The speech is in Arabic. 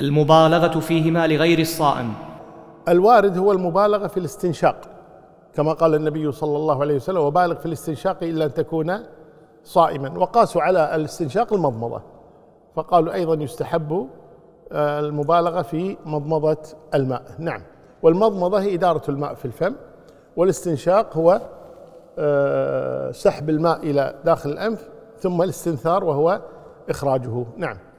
المبالغة فيهما لغير الصائم الوارد هو المبالغة في الاستنشاق كما قال النبي صلى الله عليه وسلم وبالغ في الاستنشاق إلا أن تكون صائما وقاسوا على الاستنشاق المضمضة فقالوا أيضا يستحب آه، المبالغة في مضمضة الماء نعم والمضمضة هي إدارة الماء في الفم والاستنشاق هو آه، سحب الماء إلى داخل الأنف ثم الاستنثار وهو إخراجه نعم